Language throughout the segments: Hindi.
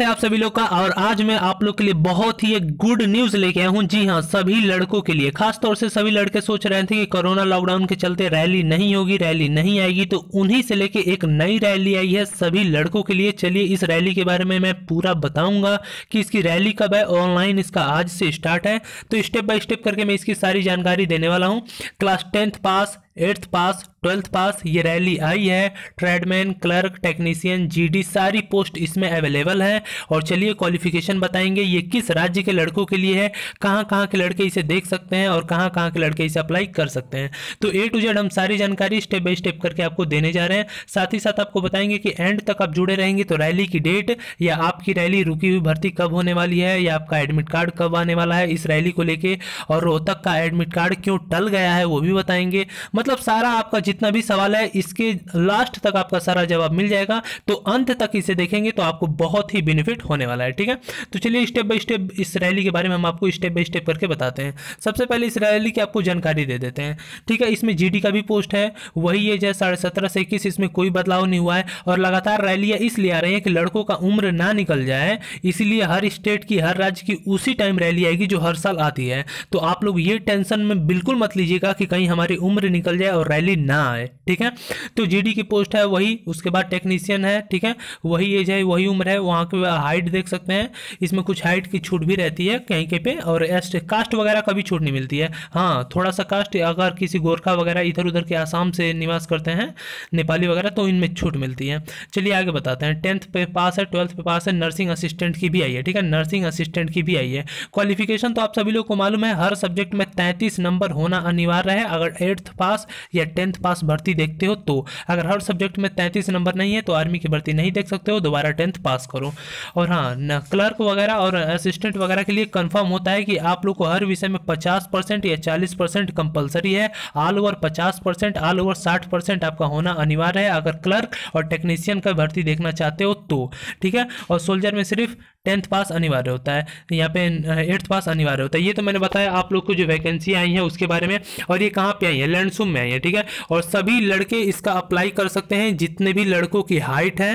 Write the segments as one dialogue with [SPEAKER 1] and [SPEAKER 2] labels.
[SPEAKER 1] है आप सभी लोग का और आज मैं आप लोग के लिए बहुत ही एक गुड न्यूज लेके आया हूँ जी हाँ सभी लड़कों के लिए खास तौर से सभी लड़के सोच रहे थे कि कोरोना लॉकडाउन के चलते रैली नहीं होगी रैली नहीं आएगी तो उन्हीं से लेके एक नई रैली आई है सभी लड़कों के लिए चलिए इस रैली के बारे में मैं पूरा बताऊंगा कि इसकी रैली कब है ऑनलाइन इसका आज से स्टार्ट है तो स्टेप बाय स्टेप करके मैं इसकी सारी जानकारी देने वाला हूँ class tenth pass eighth pass twelfth pass ये रैली आई है ट्रेडमैन क्लर्क टेक्नीशियन जीडी सारी पोस्ट इसमें अवेलेबल है और चलिए क्वालिफिकेशन बताएंगे ये किस राज्य के लड़कों के लिए है कहाँ कहाँ के लड़के इसे देख सकते हैं और कहाँ कहाँ के लड़के इसे अप्लाई कर सकते हैं तो ए टू जेड हम सारी जानकारी स्टेप बाई स्टेप करके आपको देने जा रहे हैं साथ ही साथ आपको बताएंगे कि एंड तक आप जुड़े रहेंगे तो रैली की डेट या आपकी रैली रुकी हुई भर्ती कब होने वाली है या आपका एडमिट कार्ड कब आने वाला है इस रैली को लेकर और रोहतक का एडमिट कार्ड क्यों टल गया है वो भी बताएंगे मतलब सारा आपका जितना भी सवाल है इसके लास्ट तक आपका सारा जवाब मिल जाएगा तो अंत तक इसे देखेंगे तो आपको बहुत ही बेनिफिट होने वाला है ठीक है तो चलिए स्टेप बाय स्टेप इस रैली के बारे में हम आपको स्टेप बाय स्टेप करके बताते हैं सबसे पहले इस रैली की आपको जानकारी दे देते हैं ठीक है इसमें जी का भी पोस्ट है वही एज है साढ़े सत्रह से इक्कीस इसमें कोई बदलाव नहीं हुआ है और लगातार रैलियाँ इसलिए आ रही हैं कि लड़कों का उम्र ना निकल जाए इसीलिए हर स्टेट की हर राज्य की उसी टाइम रैली आएगी जो हर साल आती है तो आप लोग ये टेंशन में बिल्कुल मत लीजिएगा कि कहीं हमारी उम्र निकल निकल जाए और रैली ना आए ठीक है तो जीडी की पोस्ट है वही उसके बाद टेक्नीशियन है ठीक है वही एज है वही उम्र है वहाँ की हाइट देख सकते हैं इसमें कुछ हाइट की छूट भी रहती है कहीं कहीं पे और एस्ट कास्ट वगैरह का भी छूट नहीं मिलती है हाँ थोड़ा सा कास्ट अगर किसी गोरखा वगैरह इधर उधर के आसाम से निवास करते हैं नेपाली वगैरह तो इनमें छूट मिलती है चलिए आगे बताते हैं टेंथ पे पास है ट्वेल्थ पे पास है नर्सिंग असिस्टेंट की भी आई है ठीक है नर्सिंग असिस्टेंट की भी आई है क्वालिफिकेशन तो आप सभी लोग को मालूम है हर सब्जेक्ट में तैंतीस नंबर होना अनिवार्य है अगर एट्थ पास पास या टेंथ पास भर्ती देखते हो तो अगर हर सब्जेक्ट में तैंतीस नंबर नहीं है तो आर्मी की भर्ती नहीं देख सकते हो दोबारा टेंथ पास करो और हाँ क्लर्क वगैरह और असिस्टेंट वगैरह के लिए कन्फर्म होता है कि आप लोग को हर विषय में पचास या चालीस कंपलसरी है ऑल ओवर पचास ऑल ओवर साठ आपका होना अनिवार्य है अगर क्लर्क और टेक्नीशियन का भर्ती देखना चाहते हो तो ठीक है और सोल्जर में सिर्फ टेंथ पास अनिवार्य होता है यहाँ पे एट्थ पास अनिवार्य होता है ये तो मैंने बताया आप लोग को जो वैकेंसी आई है उसके बारे में और ये कहाँ पे आई है लैंडसुम में आई है ठीक है और सभी लड़के इसका अप्लाई कर सकते हैं जितने भी लड़कों की हाइट है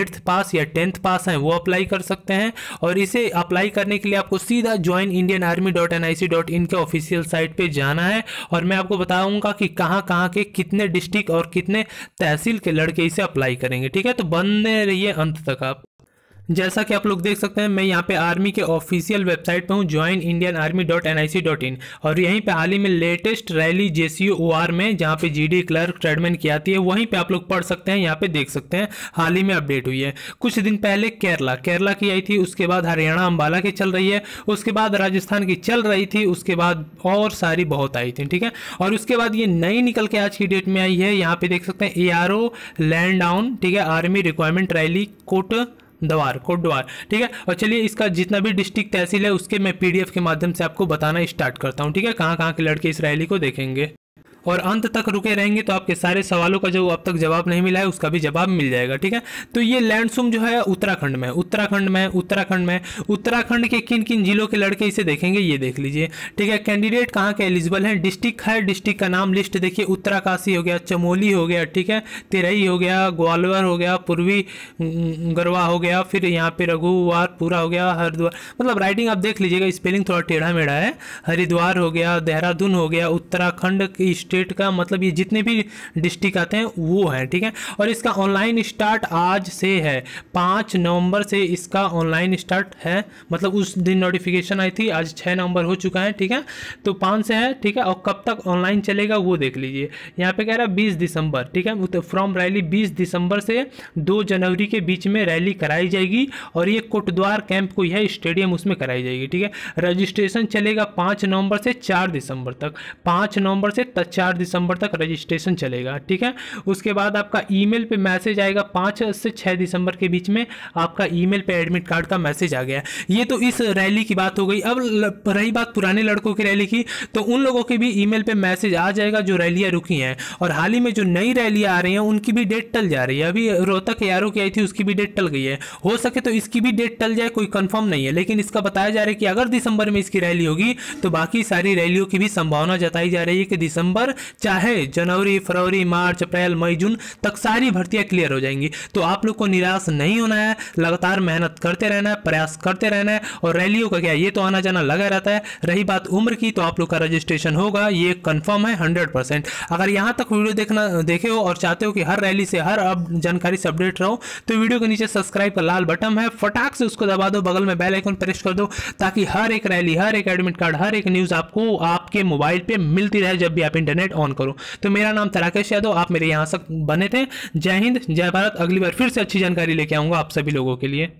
[SPEAKER 1] एट्थ पास या टेंथ पास है वो अप्लाई कर सकते हैं और इसे अप्लाई करने के लिए आपको सीधा join Indian army dot N I C dot in के ऑफिशियल साइट पर जाना है और मैं आपको बताऊँगा कि कहाँ कहाँ के कितने डिस्ट्रिक्ट और कितने तहसील के लड़के इसे अप्लाई करेंगे ठीक है तो बने रहिए अंत तक आप जैसा कि आप लोग देख सकते हैं मैं यहाँ पे आर्मी के ऑफिशियल वेबसाइट पे हूँ join Indian army dot N I C dot in और यहीं पे हाल ही में latest rally J C O R में जहाँ पे जी डी क्लर्क ट्रेडमेन की आती है वहीं पे आप लोग पढ़ सकते हैं यहाँ पे देख सकते हैं हाल ही में अपडेट हुई है कुछ दिन पहले केरला केरला की आई थी उसके बाद हरियाणा अम्बाला की चल रही है उसके बाद राजस्थान की चल रही थी उसके बाद और सारी बहुत आई थी ठीक है और उसके बाद ये नई निकल के आज की डेट में आई है यहाँ पे देख सकते हैं A R O Lansdowne ठीक है आर्मी रिक्वायरमेंट रैली कोट द्वार कोटद्वार ठीक है और चलिए इसका जितना भी डिस्ट्रिक्ट तहसील है उसके मैं पीडीएफ के माध्यम से आपको बताना स्टार्ट करता हूँ ठीक है कहाँ कहाँ के लड़के इस रैली को देखेंगे और अंत तक रुके रहेंगे तो आपके सारे सवालों का जो अब तक जवाब नहीं मिला है उसका भी जवाब मिल जाएगा ठीक है तो ये लैंडसूम जो है उत्तराखंड में उत्तराखंड में उत्तराखंड में उत्तराखंड के किन किन जिलों के लड़के इसे देखेंगे ये देख लीजिए ठीक है कैंडिडेट कहाँ के एलिजिबल हैं डिस्ट्रिक्ट है डिस्ट्रिक्ट का नाम लिस्ट देखिए उत्तराकाशी हो गया चमोली हो गया ठीक है तिरई हो गया ग्वालवर हो गया पूर्वी गरवा हो गया फिर यहाँ पे रघुवार पूरा हो गया हरिद्वार मतलब राइटिंग आप देख लीजिएगा स्पेलिंग थोड़ा टेढ़ा मेढ़ा है हरिद्वार हो गया देहरादून हो गया उत्तराखंड की स्टेट का मतलब ये जितने भी डिस्ट्रिक्ट आते हैं वो है ठीक है और इसका ऑनलाइन स्टार्ट आज से है पाँच नवंबर से इसका ऑनलाइन स्टार्ट है मतलब उस दिन नोटिफिकेशन आई थी आज छः नवंबर हो चुका है ठीक है तो पाँच से है ठीक है और कब तक ऑनलाइन चलेगा वो देख लीजिए यहाँ पे कह रहा है बीस दिसंबर ठीक है फ्रॉम रैली बीस दिसंबर से दो जनवरी के बीच में रैली कराई जाएगी और ये कोटद्वार कैंप को यह स्टेडियम उसमें कराई जाएगी ठीक है रजिस्ट्रेशन चलेगा पाँच नवंबर से चार दिसंबर तक पाँच नवंबर से चार चार दिसंबर तक रजिस्ट्रेशन चलेगा ठीक है उसके बाद आपका ईमेल पे मैसेज आएगा पाँच से छः दिसंबर के बीच में आपका ईमेल पे एडमिट कार्ड का मैसेज आ गया ये तो इस रैली की बात हो गई अब रही बात पुराने लड़कों की रैली की तो उन लोगों के भी ई पे मैसेज आ जाएगा जो रैलियाँ रुकी हैं और हाल ही में जो नई रैलियाँ आ रही हैं उनकी भी डेट टल जा रही है अभी रोहतक यारों की आई थी उसकी भी डेट टल गई है हो सके तो इसकी भी डेट टल जाए कोई कन्फर्म नहीं है लेकिन इसका बताया जा रहा है कि अगर दिसंबर में इसकी रैली होगी तो बाकी सारी रैलियों की भी संभावना जताई जा रही है कि दिसंबर पर चाहे जनवरी फरवरी मार्च अप्रैल मई जून तक सारी भर्तियां क्लियर हो जाएंगी तो आप लोग को निराश नहीं होना है लगातार मेहनत करते रहना है प्रयास करते रहना है और रैलियों का क्या ये तो आना जाना लगा रहता है रही बात उम्र की तो आप लोग का रजिस्ट्रेशन होगा ये कन्फर्म है हंड्रेड अगर यहाँ तक वीडियो देखना देखे हो और चाहते हो कि हर रैली से हर अब जानकारी से अपडेट रहो तो वीडियो के नीचे सब्सक्राइब का लाल बटन है फटाक से उसको दबा दो बगल में बेल आइकन प्रेस कर दो ताकि हर एक रैली हर एक एडमिट कार्ड हर एक न्यूज़ आपको आपके मोबाइल पे मिलती रहे जब भी आप इंटरनेट इंटरनेट ऑन करो तो मेरा नाम तराकेश यादव आप मेरे यहाँ से बने थे जय हिंद जय भारत अगली बार फिर से अच्छी जानकारी लेके आऊँगा आप सभी लोगों के लिए